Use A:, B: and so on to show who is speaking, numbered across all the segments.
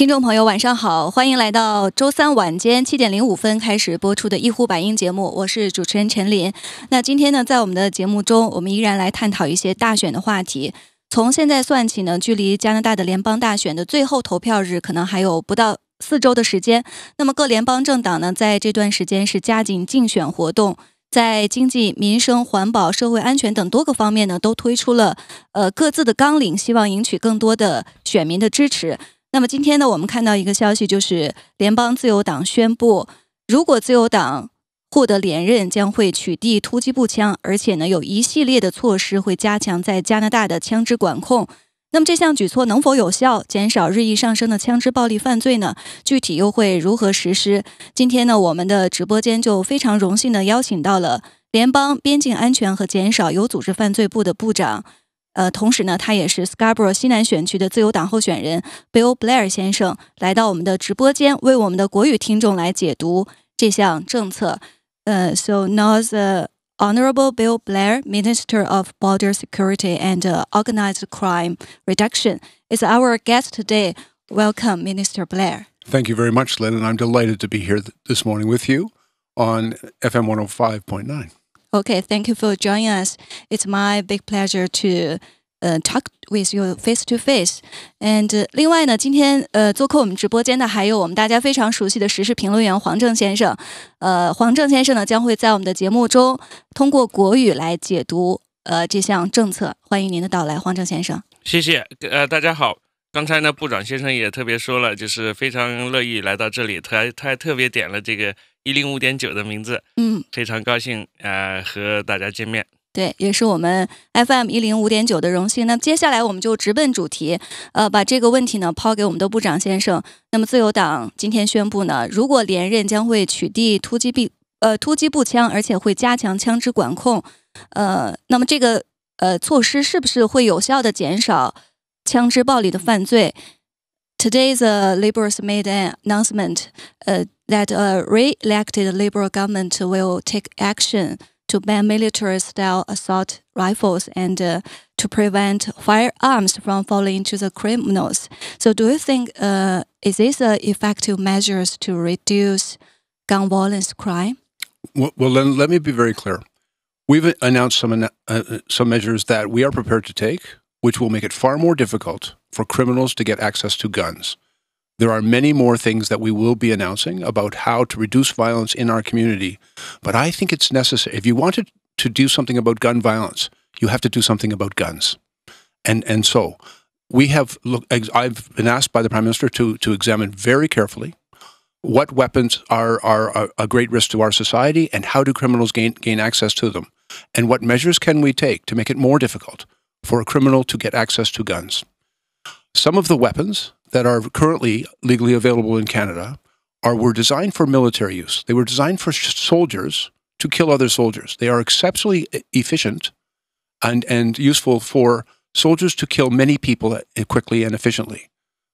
A: 听众朋友，晚上好，欢迎来到周三晚间七点零五分开始播出的《一呼百应》节目，我是主持人陈林。那今天呢，在我们的节目中，我们依然来探讨一些大选的话题。从现在算起呢，距离加拿大的联邦大选的最后投票日可能还有不到四周的时间。那么，各联邦政党呢，在这段时间是加紧竞选活动，在经济、民生、环保、社会安全等多个方面呢，都推出了呃各自的纲领，希望赢取更多的选民的支持。那么今天呢，我们看到一个消息，就是联邦自由党宣布，如果自由党获得连任，将会取缔突击步枪，而且呢，有一系列的措施会加强在加拿大的枪支管控。那么这项举措能否有效减少日益上升的枪支暴力犯罪呢？具体又会如何实施？今天呢，我们的直播间就非常荣幸的邀请到了联邦边境安全和减少有组织犯罪部的部长。呃，同时呢，他也是 Scarborough 西南选区的自由党候选人 Bill Blair 先生来到我们的直播间，为我们的国语听众来解读这项政策。呃，So now the Honorable Bill Blair, Minister of Border Security and Organized Crime Reduction, is our guest today. Welcome, Minister Blair.
B: Thank you very much, Lynn, and I'm delighted to be here this morning with you on FM 105.9.
A: Okay, thank you for joining us. It's my big pleasure to talk with you face to face. And 另外呢，今天呃做客我们直播间的还有我们大家非常熟悉的时事评论员黄正先生。呃，黄正先生呢将会在我们的节目中通过国语来解读呃这项政策。欢迎您的到来，黄正先生。
C: 谢谢。呃，大家好。刚才呢，部长先生也特别说了，就是非常乐意来到这里，他他还特别点了这个一零五点九的名字，嗯，非常高兴呃和大家见面。
A: 对，也是我们 FM 一零五点九的荣幸。那接下来我们就直奔主题，呃，把这个问题呢抛给我们的部长先生。那么，自由党今天宣布呢，如果连任，将会取缔突击步呃突击步枪，而且会加强枪支管控。呃，那么这个呃措施是不是会有效的减少？Today, the Liberals made an announcement uh, that a re-elected Liberal government will take action to ban military-style assault rifles and uh, to prevent firearms from falling to the criminals. So, do you think uh, is this uh, effective measures to reduce gun violence crime?
B: Well, well, then let me be very clear. We've announced some uh, uh, some measures that we are prepared to take which will make it far more difficult for criminals to get access to guns. There are many more things that we will be announcing about how to reduce violence in our community, but I think it's necessary. If you wanted to do something about gun violence, you have to do something about guns. And, and so we have, look, I've been asked by the Prime Minister to, to examine very carefully what weapons are, are a great risk to our society and how do criminals gain, gain access to them? And what measures can we take to make it more difficult for a criminal to get access to guns. Some of the weapons that are currently legally available in Canada are were designed for military use. They were designed for soldiers to kill other soldiers. They are exceptionally efficient and, and useful for soldiers to kill many people eh, quickly and efficiently.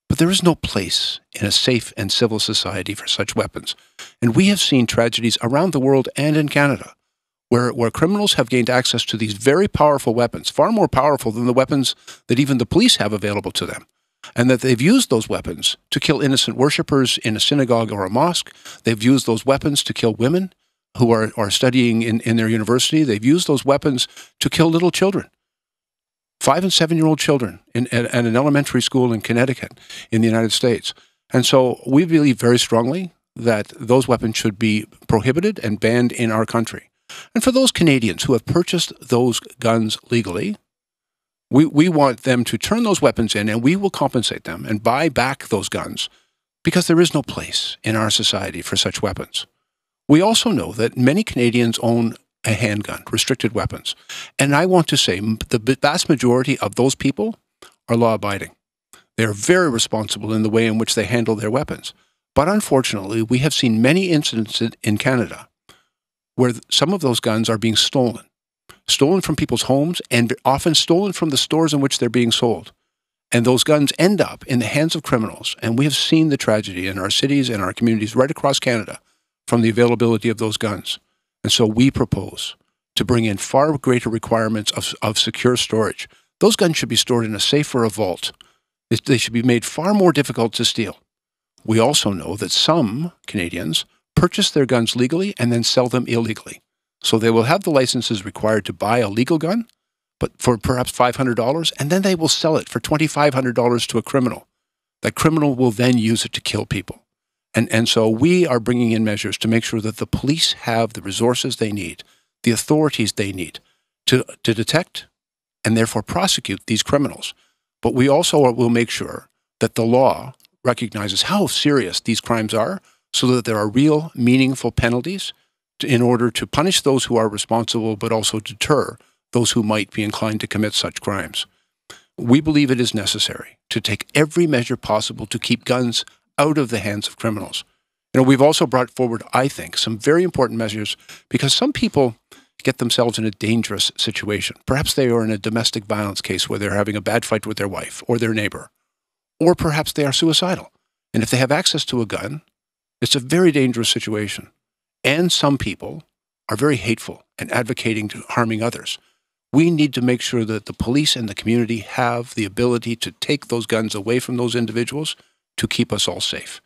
B: But there is no place in a safe and civil society for such weapons. And we have seen tragedies around the world and in Canada where, where criminals have gained access to these very powerful weapons, far more powerful than the weapons that even the police have available to them. And that they've used those weapons to kill innocent worshippers in a synagogue or a mosque. They've used those weapons to kill women who are, are studying in, in their university. They've used those weapons to kill little children, five and seven year old children in, at an elementary school in Connecticut in the United States. And so we believe very strongly that those weapons should be prohibited and banned in our country. And for those Canadians who have purchased those guns legally, we, we want them to turn those weapons in and we will compensate them and buy back those guns because there is no place in our society for such weapons. We also know that many Canadians own a handgun, restricted weapons. And I want to say the vast majority of those people are law abiding. They are very responsible in the way in which they handle their weapons. But unfortunately, we have seen many incidents in Canada where some of those guns are being stolen, stolen from people's homes and often stolen from the stores in which they're being sold. And those guns end up in the hands of criminals. And we have seen the tragedy in our cities and our communities right across Canada from the availability of those guns. And so we propose to bring in far greater requirements of, of secure storage. Those guns should be stored in a safe or a vault. They should be made far more difficult to steal. We also know that some Canadians purchase their guns legally and then sell them illegally. So they will have the licenses required to buy a legal gun, but for perhaps $500, and then they will sell it for $2,500 to a criminal. That criminal will then use it to kill people. And, and so we are bringing in measures to make sure that the police have the resources they need, the authorities they need to, to detect and therefore prosecute these criminals. But we also will make sure that the law recognizes how serious these crimes are so that there are real, meaningful penalties to, in order to punish those who are responsible, but also deter those who might be inclined to commit such crimes. We believe it is necessary to take every measure possible to keep guns out of the hands of criminals. You know, we've also brought forward, I think, some very important measures because some people get themselves in a dangerous situation. Perhaps they are in a domestic violence case where they're having a bad fight with their wife or their neighbor, or perhaps they are suicidal. And if they have access to a gun, it's a very dangerous situation. And some people are very hateful and advocating to harming others. We need to make sure that the police and the community have the ability to take those guns away from those individuals to keep us all safe.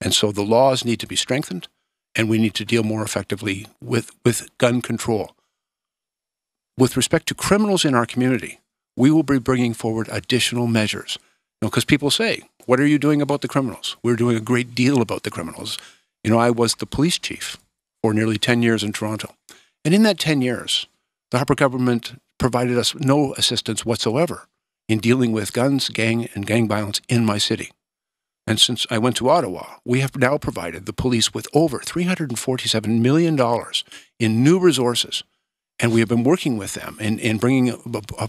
B: And so the laws need to be strengthened and we need to deal more effectively with, with gun control. With respect to criminals in our community, we will be bringing forward additional measures know, because people say, "What are you doing about the criminals?" We're doing a great deal about the criminals. You know, I was the police chief for nearly ten years in Toronto, and in that ten years, the Harper government provided us no assistance whatsoever in dealing with guns, gang, and gang violence in my city. And since I went to Ottawa, we have now provided the police with over $347 million in new resources. And we have been working with them in, in bringing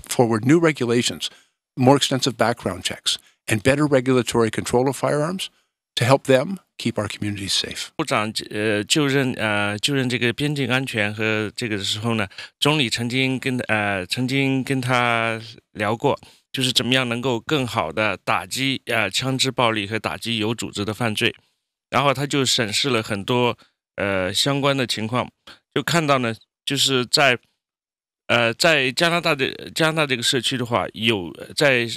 B: forward new regulations more extensive background checks and better regulatory control of firearms to help them keep our communities safe.
C: 部长呃就任呃就任这个边境安全和这个的时候呢，总理曾经跟呃曾经跟他聊过，就是怎么样能够更好的打击呃枪支暴力和打击有组织的犯罪。然后他就审视了很多呃相关的情况，就看到呢，就是在呃，在加拿大的加拿大这个社区的话，有在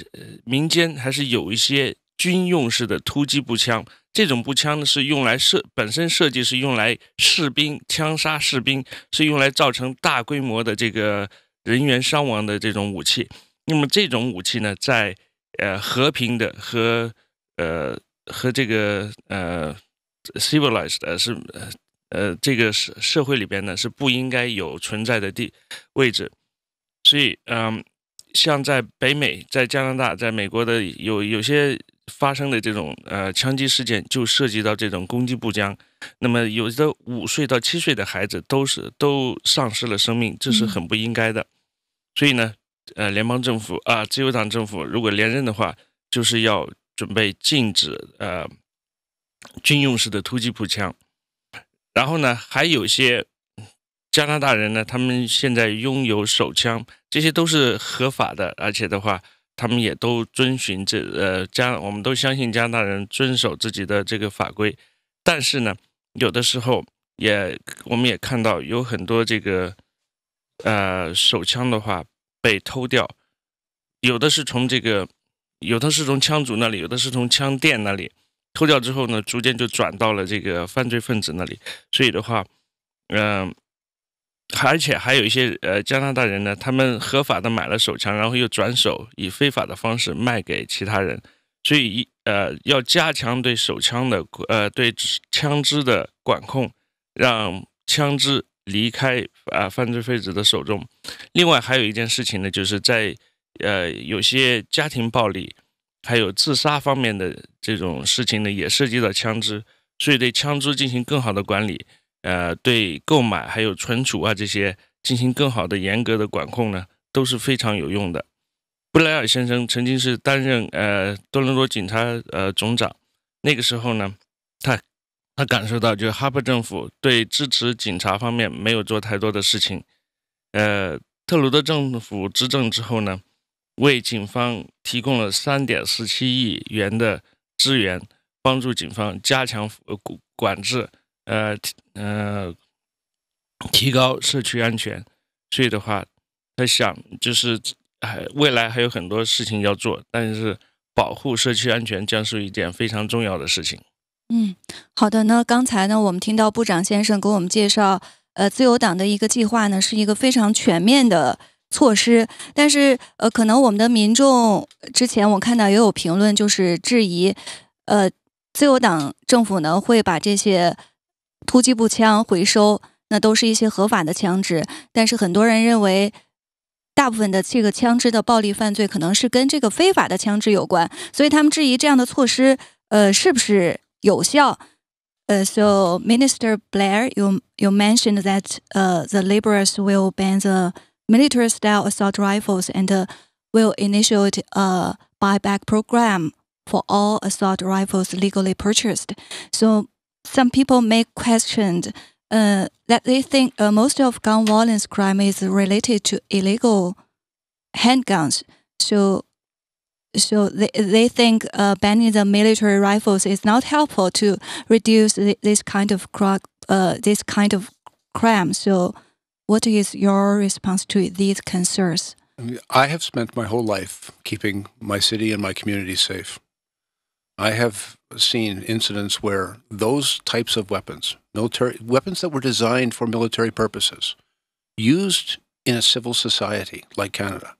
C: 民间还是有一些军用式的突击步枪。这种步枪呢是用来设，本身设计是用来士兵枪杀士兵，是用来造成大规模的这个人员伤亡的这种武器。那么这种武器呢，在呃和平的和呃和这个呃 civilized 的是。呃，这个社社会里边呢是不应该有存在的地位置，所以，嗯，像在北美、在加拿大、在美国的有有些发生的这种呃枪击事件，就涉及到这种攻击步枪，那么有的五岁到七岁的孩子都是都丧失了生命，这是很不应该的。所以呢，呃，联邦政府啊，自由党政府如果连任的话，就是要准备禁止呃军用式的突击步枪。然后呢，还有些加拿大人呢，他们现在拥有手枪，这些都是合法的，而且的话，他们也都遵循这呃加，我们都相信加拿大人遵守自己的这个法规。但是呢，有的时候也我们也看到有很多这个呃手枪的话被偷掉，有的是从这个，有的是从枪主那里，有的是从枪店那里。偷掉之后呢，逐渐就转到了这个犯罪分子那里。所以的话，嗯，而且还有一些呃加拿大人呢，他们合法的买了手枪，然后又转手以非法的方式卖给其他人。所以一呃，要加强对手枪的呃对枪支的管控，让枪支离开啊犯罪分子的手中。另外还有一件事情呢，就是在呃有些家庭暴力还有自杀方面的。这种事情呢，也涉及到枪支，所以对枪支进行更好的管理，呃，对购买还有存储啊这些进行更好的严格的管控呢，都是非常有用的。布莱尔先生曾经是担任呃多伦多警察呃总长，那个时候呢，他他感受到就是哈珀政府对支持警察方面没有做太多的事情，呃，特鲁多政府执政之后呢，为警方提供了三点四七亿元的。支援帮助警方加强管管制，呃呃提高社区安全。所以的话，他想就是还未来还有很多事情要做，但是保护社区安全将是一件非常重要的事情。
A: 嗯，好的。那刚才呢，我们听到部长先生给我们介绍，呃，自由党的一个计划呢，是一个非常全面的。措施，但是呃，可能我们的民众之前我看到也有评论，就是质疑，呃，自由党政府呢会把这些突击步枪回收，那都是一些合法的枪支，但是很多人认为，大部分的这个枪支的暴力犯罪可能是跟这个非法的枪支有关，所以他们质疑这样的措施，呃，是不是有效？呃，So Minister Blair, you you mentioned that, uh, the l a b o e r s will ban the military-style assault rifles and uh, will initiate a buyback program for all assault rifles legally purchased. So some people may question uh, that they think uh, most of gun violence crime is related to illegal handguns. So so they, they think uh, banning the military rifles is not helpful to reduce th this kind of uh, this kind of crime. So what is your response to these concerns?
B: I have spent my whole life keeping my city and my community safe. I have seen incidents where those types of weapons, military weapons that were designed for military purposes, used in a civil society like Canada,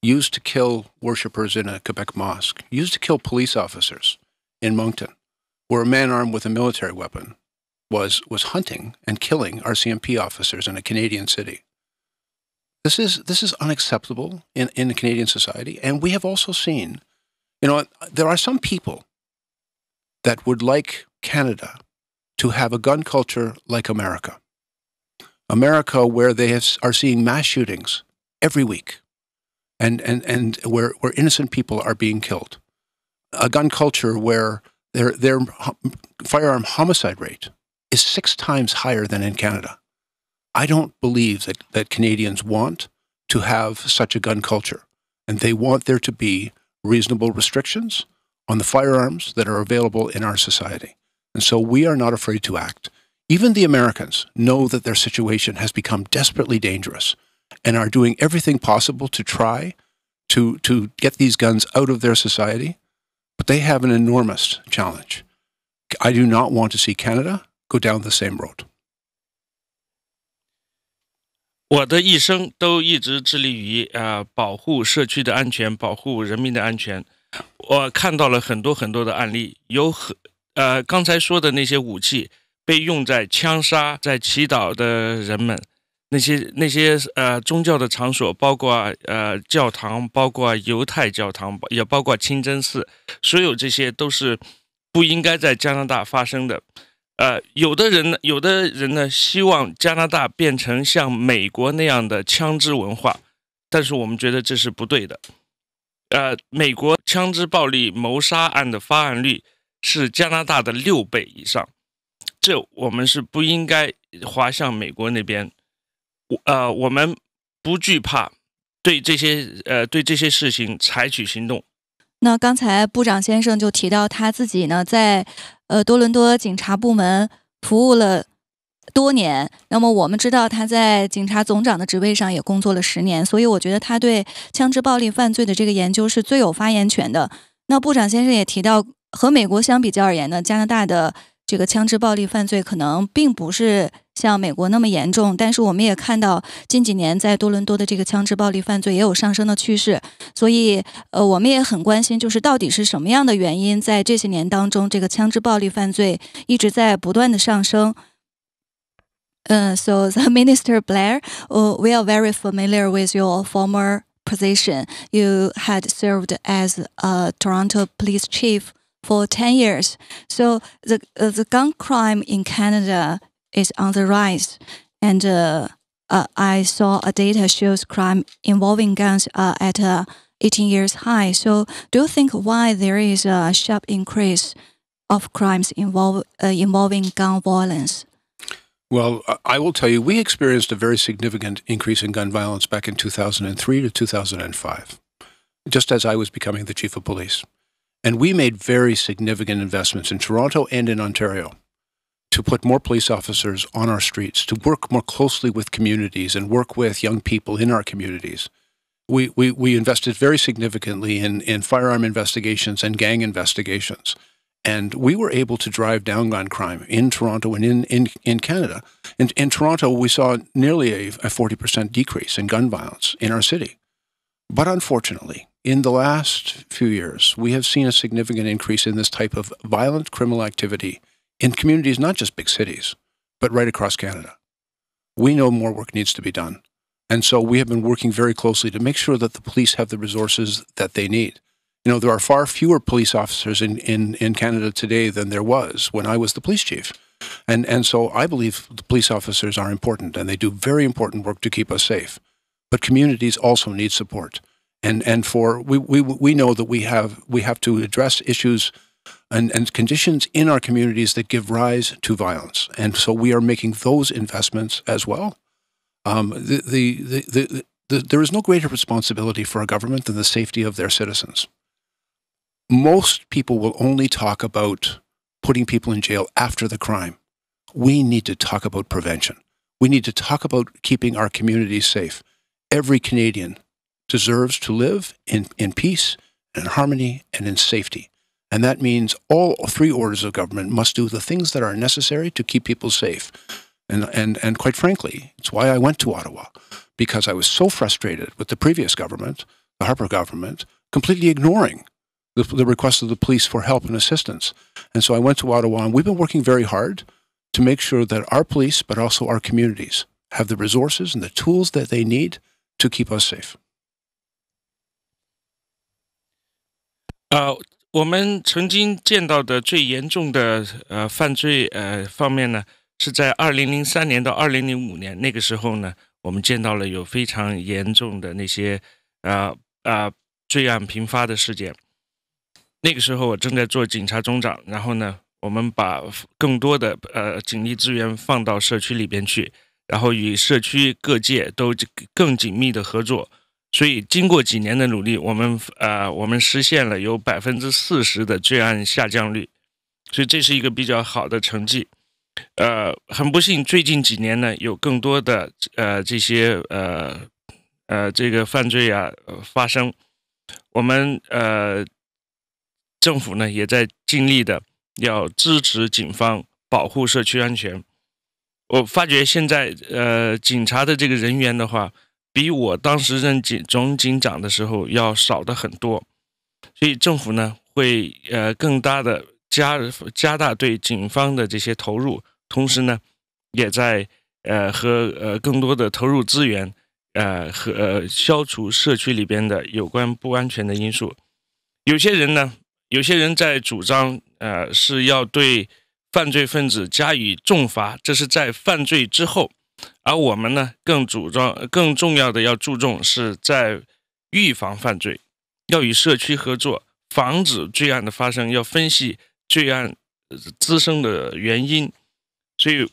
B: used to kill worshippers in a Quebec mosque, used to kill police officers in Moncton, where a man armed with a military weapon was was hunting and killing RCMP officers in a Canadian city. This is this is unacceptable in, in Canadian society. And we have also seen, you know, there are some people that would like Canada to have a gun culture like America. America, where they have, are seeing mass shootings every week and, and, and where, where innocent people are being killed. A gun culture where their, their um, firearm homicide rate is six times higher than in Canada. I don't believe that, that Canadians want to have such a gun culture, and they want there to be reasonable restrictions on the firearms that are available in our society. And so we are not afraid to act. Even the Americans know that their situation has become desperately dangerous and are doing everything possible to try to, to get these guns out of their society, but they have an enormous challenge. I do not want to see Canada go down the same road.
C: 我的一生都一直致力于啊、呃、保护社区的安全，保护人民的安全。我看到了很多很多的案例，有很呃刚才说的那些武器被用在枪杀在祈祷的人们，那些那些呃宗教的场所，包括呃教堂，包括犹太教堂，也包括清真寺，所有这些都是不应该在加拿大发生的。呃，有的人呢，有的人呢，希望加拿大变成像美国那样的枪支文化，但是我们觉得这是不对的。呃，美国枪支暴力谋杀案的发案率是加拿大的六倍以上，这我们是不应该滑向美国那边。我呃，我们不惧怕对这些呃对这些事情采取行动。
A: 那刚才部长先生就提到他自己呢，在呃多伦多警察部门服务了多年。那么我们知道他在警察总长的职位上也工作了十年，所以我觉得他对枪支暴力犯罪的这个研究是最有发言权的。那部长先生也提到，和美国相比较而言呢，加拿大的这个枪支暴力犯罪可能并不是。像美国那么严重，但是我们也看到近几年在多伦多的这个枪支暴力犯罪也有上升的趋势，所以呃，我们也很关心，就是到底是什么样的原因，在这些年当中，这个枪支暴力犯罪一直在不断的上升。嗯，So the Minister Blair, uh, we are very familiar with your former position. You had served as a Toronto police chief for 10 years. So the, uh, the gun crime in Canada is on the rise, and uh, uh, I saw a data shows crime involving guns uh, at a uh, 18 years high. So, do you think why there is a sharp increase of crimes involve, uh, involving gun violence?
B: Well, I will tell you, we experienced a very significant increase in gun violence back in 2003 to 2005, just as I was becoming the chief of police. And we made very significant investments in Toronto and in Ontario to put more police officers on our streets, to work more closely with communities and work with young people in our communities. We, we, we invested very significantly in, in firearm investigations and gang investigations. And we were able to drive down gun crime in Toronto and in, in, in Canada. In, in Toronto, we saw nearly a, a 40% decrease in gun violence in our city. But unfortunately, in the last few years, we have seen a significant increase in this type of violent criminal activity in communities, not just big cities, but right across Canada. We know more work needs to be done. And so we have been working very closely to make sure that the police have the resources that they need. You know, there are far fewer police officers in, in, in Canada today than there was when I was the police chief. And, and so I believe the police officers are important and they do very important work to keep us safe. But communities also need support. And, and for we, we, we know that we have, we have to address issues and, and conditions in our communities that give rise to violence. And so we are making those investments as well. Um, the, the, the, the, there is no greater responsibility for a government than the safety of their citizens. Most people will only talk about putting people in jail after the crime. We need to talk about prevention. We need to talk about keeping our communities safe. Every Canadian deserves to live in, in peace and harmony and in safety. And that means all three orders of government must do the things that are necessary to keep people safe. And, and, and quite frankly, it's why I went to Ottawa, because I was so frustrated with the previous government, the Harper government, completely ignoring the, the request of the police for help and assistance. And so I went to Ottawa, and we've been working very hard to make sure that our police, but also our communities, have the resources and the tools that they need to keep us safe.
C: Uh, 我们曾经见到的最严重的呃犯罪呃方面呢，是在二零零三年到二零零五年那个时候呢，我们见到了有非常严重的那些啊啊罪案频发的事件。那个时候我正在做警察中长，然后呢，我们把更多的呃警力资源放到社区里边去，然后与社区各界都更紧密的合作。所以，经过几年的努力，我们呃，我们实现了有百分之四十的罪案下降率，所以这是一个比较好的成绩。呃，很不幸，最近几年呢，有更多的呃这些呃呃这个犯罪啊发生。我们呃政府呢也在尽力的要支持警方保护社区安全。我发觉现在呃警察的这个人员的话。比我当时任警总警长的时候要少的很多，所以政府呢会呃更大的加加大对警方的这些投入，同时呢也在呃和呃更多的投入资源，呃和消除社区里边的有关不安全的因素。有些人呢，有些人在主张呃是要对犯罪分子加以重罚，这是在犯罪之后。而我们呢，更主张、更重要的要注重是在预防犯罪，要与社区合作，防止罪案的发生，要分析罪案滋生的原因。所以，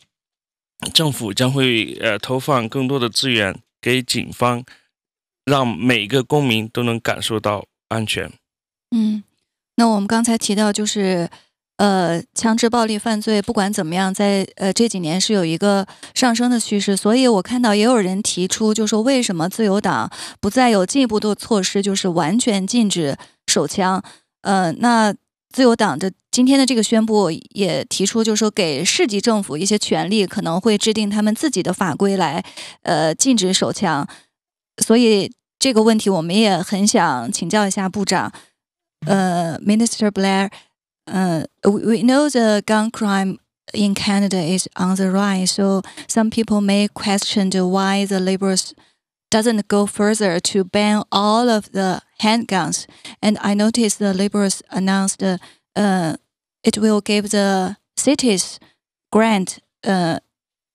C: 政府将会呃投放更多的资源给警方，让每个公民都能感受到安全。
A: 嗯，那我们刚才提到就是。呃，枪支暴力犯罪不管怎么样，在呃这几年是有一个上升的趋势，所以我看到也有人提出，就说为什么自由党不再有进一步的措施，就是完全禁止手枪？呃，那自由党的今天的这个宣布也提出，就是说给市级政府一些权利，可能会制定他们自己的法规来，呃，禁止手枪。所以这个问题我们也很想请教一下部长，呃，Minister Blair。uh, we, we know the gun crime in Canada is on the rise. So some people may question why the Liberals doesn't go further to ban all of the handguns. And I noticed the Liberals announced uh, uh, it will give the cities grant uh,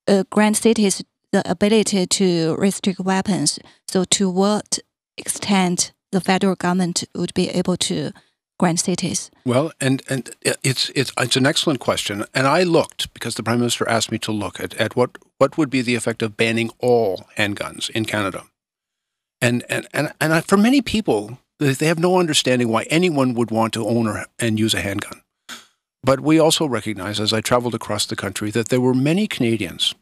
A: uh, grant cities the ability to restrict weapons. So to what extent the federal government would be able to Grand cities?
B: Well, and, and it's, it's, it's an excellent question. And I looked, because the Prime Minister asked me to look at, at what, what would be the effect of banning all handguns in Canada. And, and, and, and I, for many people, they have no understanding why anyone would want to own or, and use a handgun. But we also recognize, as I traveled across the country, that there were many Canadians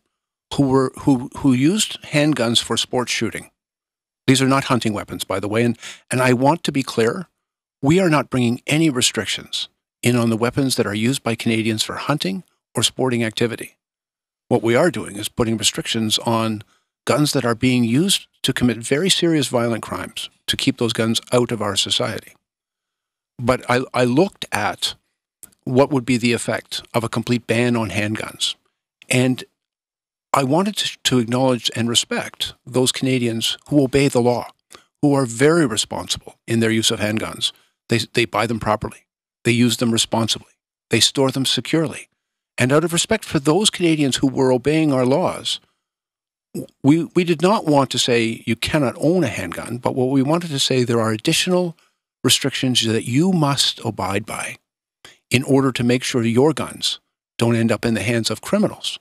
B: who, were, who, who used handguns for sports shooting. These are not hunting weapons, by the way. And, and I want to be clear we are not bringing any restrictions in on the weapons that are used by Canadians for hunting or sporting activity. What we are doing is putting restrictions on guns that are being used to commit very serious violent crimes to keep those guns out of our society. But I, I looked at what would be the effect of a complete ban on handguns. And I wanted to, to acknowledge and respect those Canadians who obey the law, who are very responsible in their use of handguns they, they buy them properly. They use them responsibly. They store them securely. And out of respect for those Canadians who were obeying our laws, we, we did not want to say you cannot own a handgun, but what we wanted to say there are additional restrictions that you must abide by in order to make sure your guns don't end up in the hands of criminals.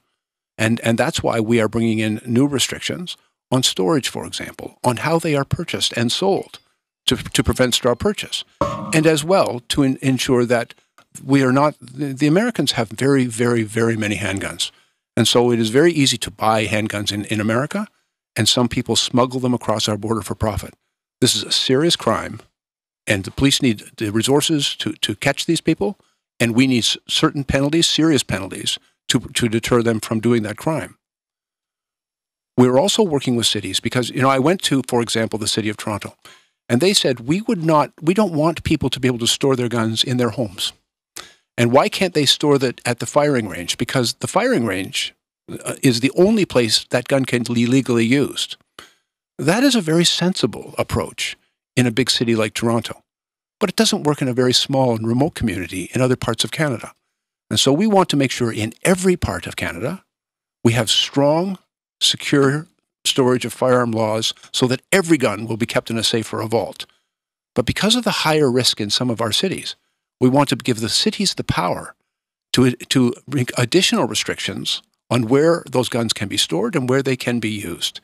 B: And, and that's why we are bringing in new restrictions on storage, for example, on how they are purchased and sold to, to prevent straw purchase. And as well, to in, ensure that we are not, the, the, Americans have very, very, very many handguns. And so it is very easy to buy handguns in, in America, and some people smuggle them across our border for profit. This is a serious crime, and the police need the resources to, to catch these people, and we need certain penalties, serious penalties, to, to deter them from doing that crime. We're also working with cities because, you know, I went to, for example, the city of Toronto. And they said, we would not, we don't want people to be able to store their guns in their homes. And why can't they store that at the firing range? Because the firing range uh, is the only place that gun can be legally used. That is a very sensible approach in a big city like Toronto, but it doesn't work in a very small and remote community in other parts of Canada. And so we want to make sure in every part of Canada we have strong, secure storage of firearm laws so that every gun will be kept in a safe or a vault. But because of the higher risk in some of our cities, we want to give the cities the power to, to bring additional restrictions on where those guns can be stored and where they can be used.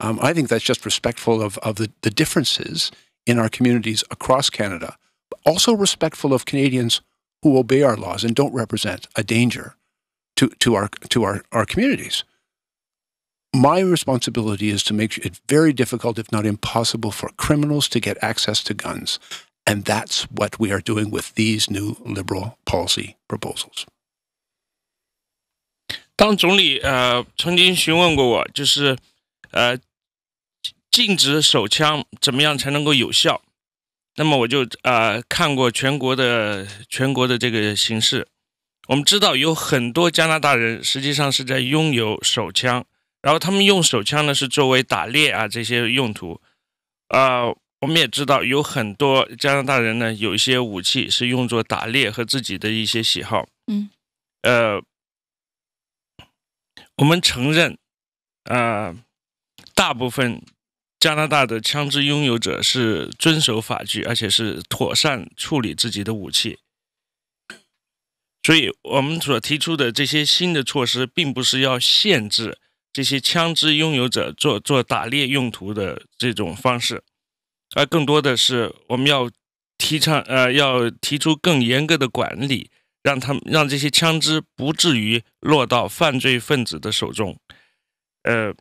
B: Um, I think that's just respectful of, of the, the differences in our communities across Canada, but also respectful of Canadians who obey our laws and don't represent a danger to, to, our, to our, our communities my responsibility is to make it very difficult, if not impossible, for criminals to get access to guns. And that's what we are doing with these new liberal policy proposals.
C: 当总理呃曾经询问过我，就是呃禁止手枪怎么样才能够有效？那么我就呃看过全国的全国的这个形势，我们知道有很多加拿大人实际上是在拥有手枪，然后他们用手枪呢，是作为打猎啊这些用途，啊，我们也知道有很多加拿大人呢，有一些武器是用作打猎和自己的一些喜好。嗯，呃，我们承认，呃，大部分加拿大的枪支拥有者是遵守法距，而且是妥善处理自己的武器，所以我们所提出的这些新的措施，并不是要限制。这些枪支拥有者做做打猎用途的这种方式，而更多的是我们要提倡呃，要提出更严格的管理，让他们让这些枪支不至于落到犯罪分子的手中。呃，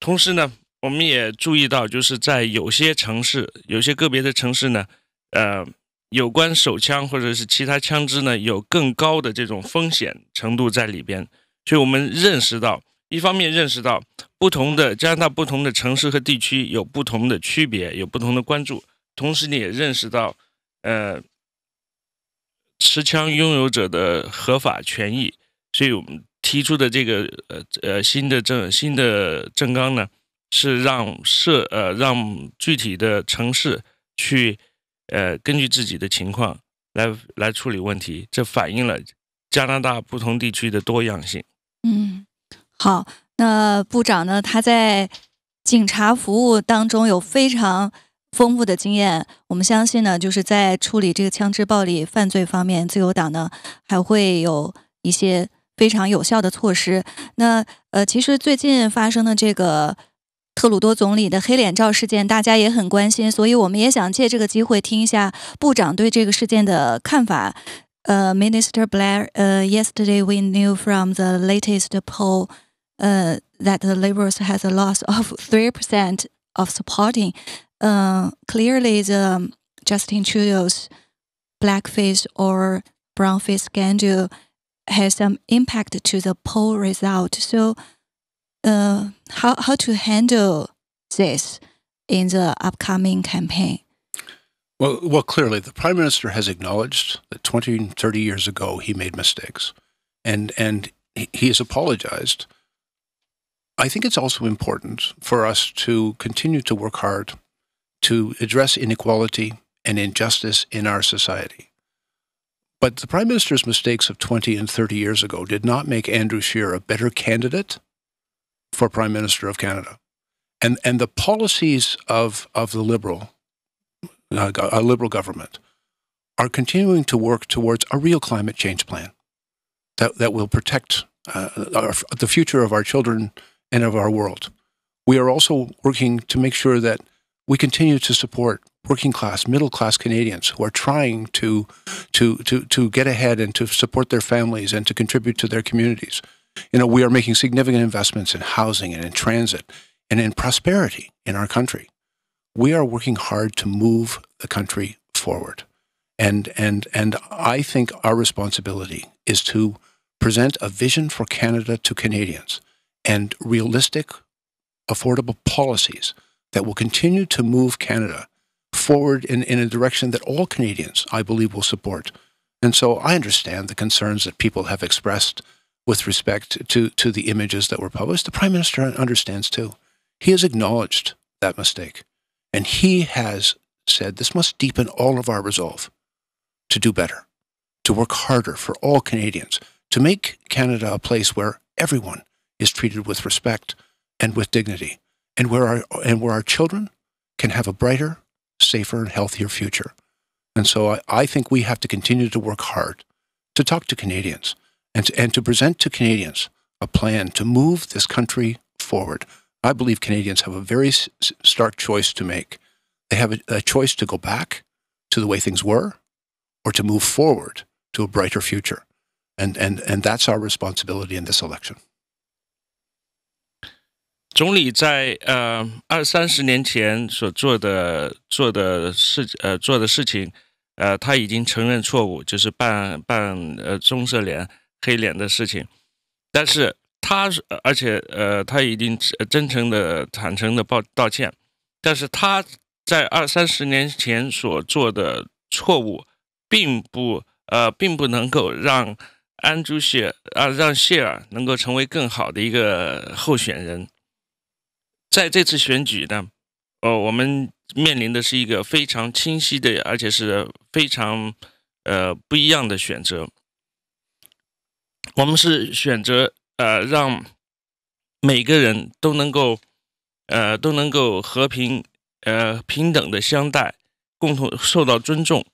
C: 同时呢，我们也注意到，就是在有些城市，有些个别的城市呢，呃，有关手枪或者是其他枪支呢，有更高的这种风险程度在里边，所以我们认识到。一方面认识到不同的加拿大不同的城市和地区有不同的区别，有不同的关注；同时，你也认识到，呃，持枪拥有者的合法权益。所以我们提出的这个呃呃新的政新的政纲呢，是让社呃让具体的城市去呃根据自己的情况来来处理问题。这反映了加拿大不同地区的多样性。
A: 嗯。好，那部长呢？他在警察服务当中有非常丰富的经验。我们相信呢，就是在处理这个枪支暴力犯罪方面，自由党呢还会有一些非常有效的措施。那呃，其实最近发生的这个特鲁多总理的黑脸照事件，大家也很关心，所以我们也想借这个机会听一下部长对这个事件的看法。呃，Minister Blair，呃，Yesterday we knew from the latest poll. uh, that the liberals has a loss of 3% of supporting, uh, clearly the um, Justin Trudeau's blackface or brownface scandal has some impact to the poll result. So uh, how, how to handle this in the upcoming campaign?
B: Well, well, clearly, the prime minister has acknowledged that 20, 30 years ago he made mistakes, and and he has apologized I think it's also important for us to continue to work hard to address inequality and injustice in our society. But the Prime Minister's mistakes of 20 and 30 years ago did not make Andrew Scheer a better candidate for Prime Minister of Canada. And, and the policies of, of the Liberal, uh, a Liberal government, are continuing to work towards a real climate change plan that, that will protect uh, our, the future of our children and of our world. We are also working to make sure that we continue to support working class, middle class Canadians who are trying to, to, to, to get ahead and to support their families and to contribute to their communities. You know, we are making significant investments in housing and in transit and in prosperity in our country. We are working hard to move the country forward. And, and, and I think our responsibility is to present a vision for Canada to Canadians and realistic, affordable policies that will continue to move Canada forward in, in a direction that all Canadians, I believe, will support. And so I understand the concerns that people have expressed with respect to, to the images that were published. The Prime Minister understands too. He has acknowledged that mistake. And he has said this must deepen all of our resolve to do better, to work harder for all Canadians, to make Canada a place where everyone is treated with respect and with dignity, and where our, and where our children can have a brighter, safer, and healthier future. And so I, I think we have to continue to work hard to talk to Canadians and to, and to present to Canadians a plan to move this country forward. I believe Canadians have a very stark choice to make. They have a, a choice to go back to the way things were or to move forward to a brighter future. And, and, and that's our responsibility in this election.
C: 总理在呃二三十年前所做的做的事呃做的事情，呃他已经承认错误，就是扮扮呃棕色脸黑脸的事情，但是他而且呃他已经真诚的坦诚的抱道歉，但是他在二三十年前所做的错误，并不呃并不能够让安朱谢啊让谢尔能够成为更好的一个候选人。在这次选举呢，哦，我们面临的是一个非常清晰的，而且是非常呃不一样的选择。我们是选择呃让每个人都能够呃都能够和平呃平等的相待，共同受到尊重，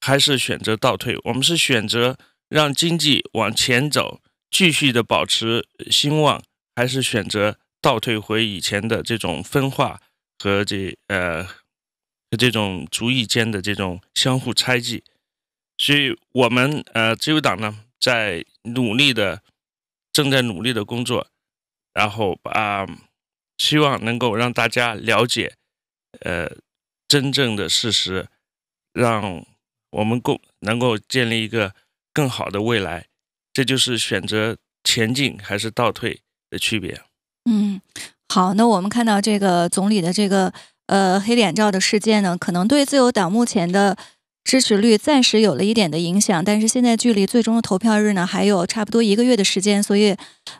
C: 还是选择倒退？我们是选择让经济往前走，继续的保持兴旺，还是选择？倒退回以前的这种分化和这呃这种族裔间的这种相互猜忌，所以我们呃自由党呢在努力的正在努力的工作，然后把希望能够让大家了解呃真正的事实，让我们共能够建立一个更好的未来，这就是选择前进还是倒退的区别。
A: 嗯，好。那我们看到这个总理的这个呃黑脸罩的事件呢，可能对自由党目前的支持率暂时有了一点的影响。但是现在距离最终的投票日呢还有差不多一个月的时间，所以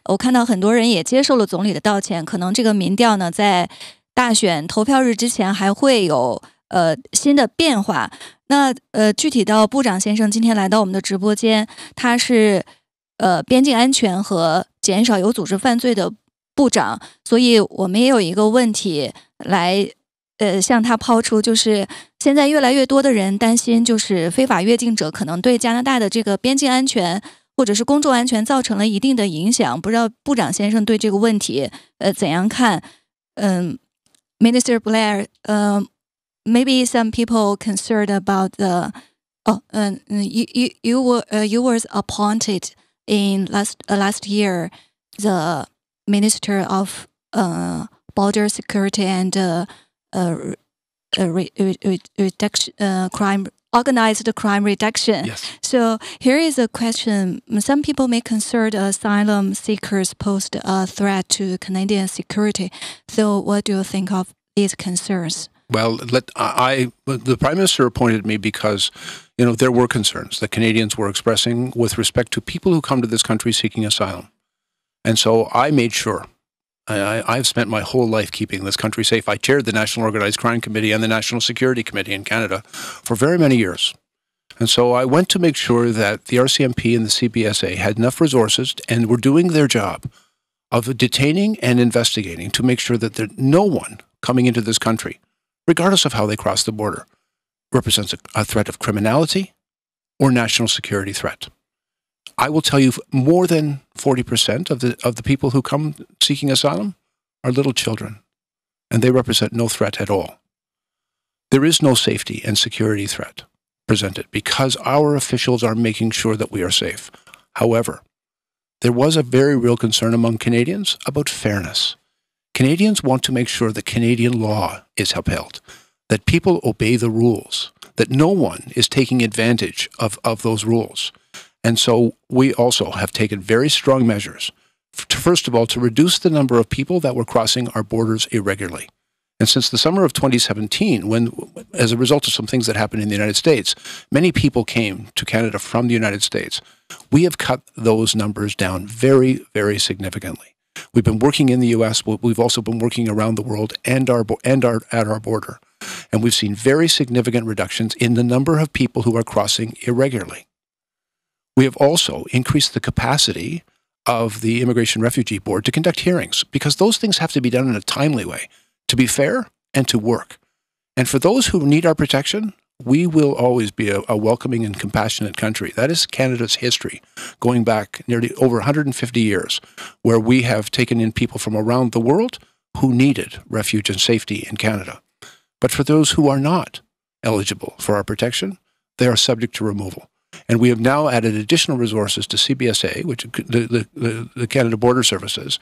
A: 我看到很多人也接受了总理的道歉。可能这个民调呢，在大选投票日之前还会有呃新的变化。那呃，具体到部长先生今天来到我们的直播间，他是呃边境安全和减少有组织犯罪的。部长，所以我们也有一个问题来，呃，向他抛出，就是现在越来越多的人担心，就是非法越境者可能对加拿大的这个边境安全或者是公众安全造成了一定的影响。不知道部长先生对这个问题，呃，怎样看？嗯，Minister Blair，嗯。maybe some people concerned about the oh uh, you you you were uh, you was appointed in last uh, last year the Minister of uh, Border Security and uh, uh, uh, uh, crime organized crime reduction. Yes. So here is a question. Some people may consider asylum seekers pose a threat to Canadian security. So what do you think of these concerns?
B: Well, let, I, the prime minister appointed me because, you know, there were concerns that Canadians were expressing with respect to people who come to this country seeking asylum. And so I made sure. I, have spent my whole life keeping this country safe. I chaired the National Organized Crime Committee and the National Security Committee in Canada for very many years. And so I went to make sure that the RCMP and the CBSA had enough resources and were doing their job of detaining and investigating to make sure that there, no one coming into this country, regardless of how they cross the border, represents a, a threat of criminality or national security threat. I will tell you more than 40% of the, of the people who come seeking asylum are little children, and they represent no threat at all. There is no safety and security threat presented because our officials are making sure that we are safe. However, there was a very real concern among Canadians about fairness. Canadians want to make sure that Canadian law is upheld, that people obey the rules, that no one is taking advantage of, of those rules. And so we also have taken very strong measures, to, first of all, to reduce the number of people that were crossing our borders irregularly. And since the summer of 2017, when, as a result of some things that happened in the United States, many people came to Canada from the United States, we have cut those numbers down very, very significantly. We've been working in the U.S., but we've also been working around the world and, our, and our, at our border. And we've seen very significant reductions in the number of people who are crossing irregularly. We have also increased the capacity of the Immigration Refugee Board to conduct hearings because those things have to be done in a timely way to be fair and to work. And for those who need our protection, we will always be a, a, welcoming and compassionate country. That is Canada's history, going back nearly over 150 years, where we have taken in people from around the world who needed refuge and safety in Canada. But for those who are not eligible for our protection, they are subject to removal. And we have now added additional resources to CBSA, which the, the, the Canada Border Services,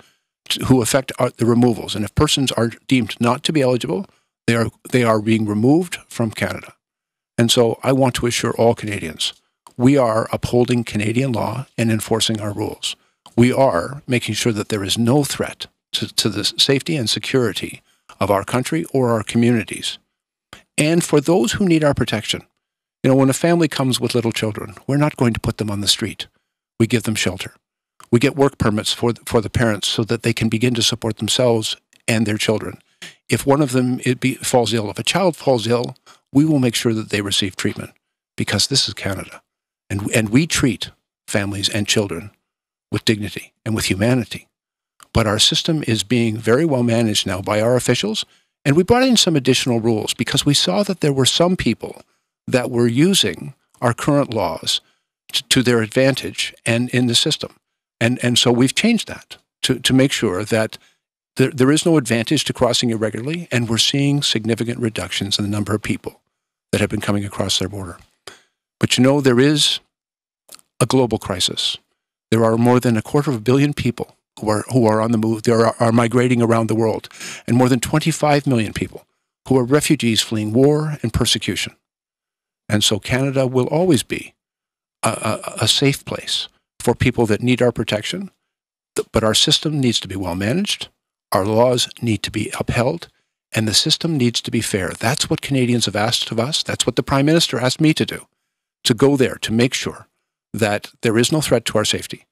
B: who affect our, the removals. And if persons are deemed not to be eligible, they are, they are being removed from Canada. And so I want to assure all Canadians we are upholding Canadian law and enforcing our rules. We are making sure that there is no threat to, to the safety and security of our country or our communities. And for those who need our protection, you know, when a family comes with little children, we're not going to put them on the street. We give them shelter. We get work permits for the, for the parents so that they can begin to support themselves and their children. If one of them be, falls ill, if a child falls ill, we will make sure that they receive treatment because this is Canada. And, and we treat families and children with dignity and with humanity. But our system is being very well managed now by our officials. And we brought in some additional rules because we saw that there were some people that were using our current laws to, to their advantage and in the system. And, and so we've changed that to, to make sure that there, there is no advantage to crossing irregularly, and we're seeing significant reductions in the number of people that have been coming across their border. But you know, there is a global crisis. There are more than a quarter of a billion people who are, who are on the move, they are, are migrating around the world, and more than 25 million people who are refugees fleeing war and persecution. And so Canada will always be a, a, a safe place for people that need our protection. But our system needs to be well managed, our laws need to be upheld, and the system needs to be fair. That's what Canadians have asked of us. That's what the Prime Minister asked me to do, to go there to make sure that there is no threat to our safety,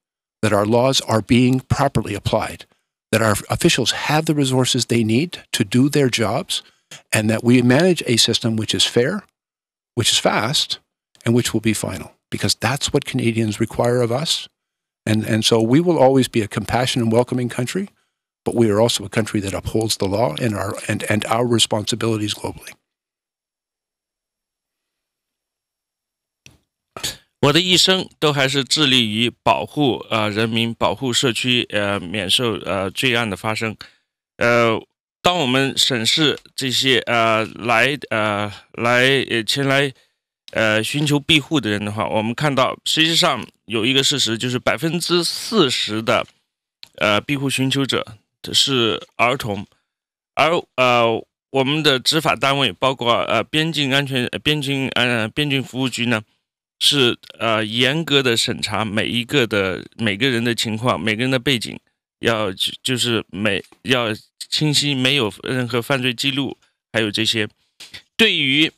B: that our laws are being properly applied, that our officials have the resources they need to do their jobs, and that we manage a system which is fair, which is fast and which will be final because that's what Canadians require of us. And, and so we will always be a compassionate and welcoming country, but we are also a country that upholds the law and our, and, and our responsibilities globally.
C: 当我们审视这些呃来呃来呃前来，呃寻求庇护的人的话，我们看到实际上有一个事实，就是百分之四十的呃庇护寻求者是儿童，而呃我们的执法单位，包括呃边境安全、边境呃边境服务局呢，是呃严格的审查每一个的每个人的情况、每个人的背景。要就就是没要清晰没有任何犯罪记录，还有这些，对于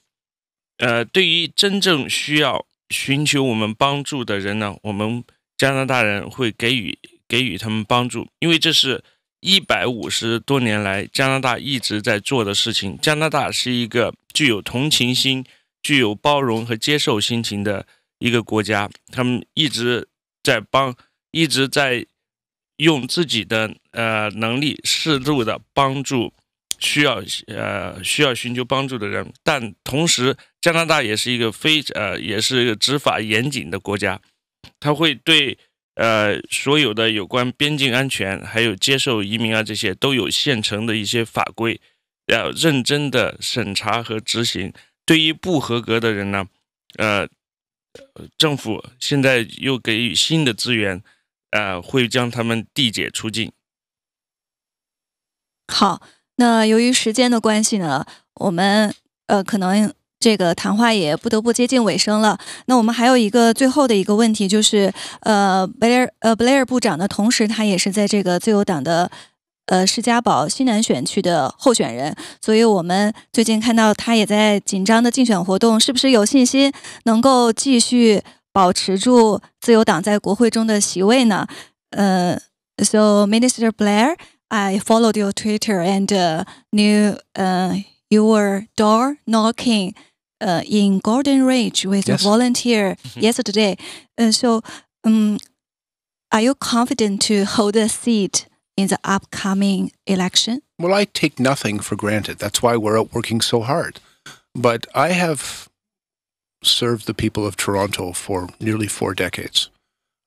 C: 呃对于真正需要寻求我们帮助的人呢，我们加拿大人会给予给予他们帮助，因为这是一百五十多年来加拿大一直在做的事情。加拿大是一个具有同情心、具有包容和接受心情的一个国家，他们一直在帮，一直在。用自己的呃能力适度的帮助需要呃需要寻求帮助的人，但同时加拿大也是一个非呃也是一个执法严谨的国家，它会对呃所有的有关边境安全还有接受移民啊这些都有现成的一些法规，要认真的审查和执行。对于不合格的人呢，呃政府现在又给予新的资源。呃，会将他们递解出境。
A: 好，那由于时间的关系呢，我们呃，可能这个谈话也不得不接近尾声了。那我们还有一个最后的一个问题，就是呃，贝尔呃布莱尔部长的同时，他也是在这个自由党的呃施家堡西南选区的候选人，所以我们最近看到他也在紧张的竞选活动，是不是有信心能够继续？保持住自由党在国会中的席位呢？呃，So Minister Blair, I followed your Twitter and uh, knew uh you were door knocking. Uh, in Golden Ridge with yes. a volunteer mm-hmm. yesterday. Uh, so, um, are you confident to hold a seat in the upcoming election?
B: Well, I take nothing for granted. That's why we're out working so hard. But I have served the people of Toronto for nearly four decades.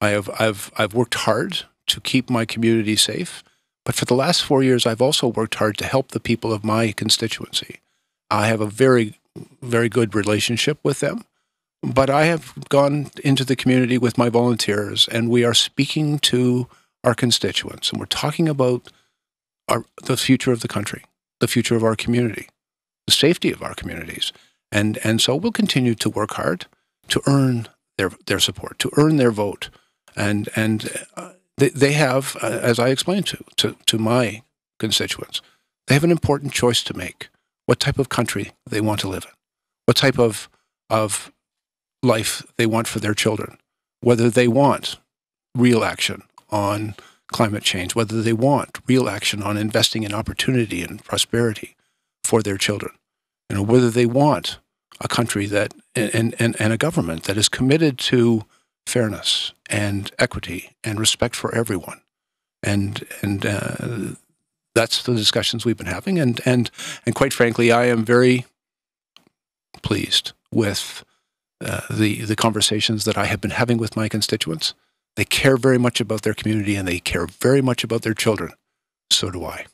B: I have I've I've worked hard to keep my community safe, but for the last four years, I've also worked hard to help the people of my constituency. I have a very very good relationship with them, but I have gone into the community with my volunteers, and we are speaking to our constituents, and we're talking about our, the future of the country, the future of our community, the safety of our communities. And, and so we'll continue to work hard to earn their, their support, to earn their vote. And, and uh, they, they have, uh, as I explained to, to, to my constituents, they have an important choice to make what type of country they want to live in, what type of, of life they want for their children, whether they want real action on climate change, whether they want real action on investing in opportunity and prosperity for their children, you know, whether they want a country that and, and, and a government that is committed to fairness and equity and respect for everyone. And and uh, that's the discussions we've been having. And and and quite frankly, I am very pleased with uh, the the conversations that I have been having with my constituents. They care very much about their community and they care very much about their children. So do I.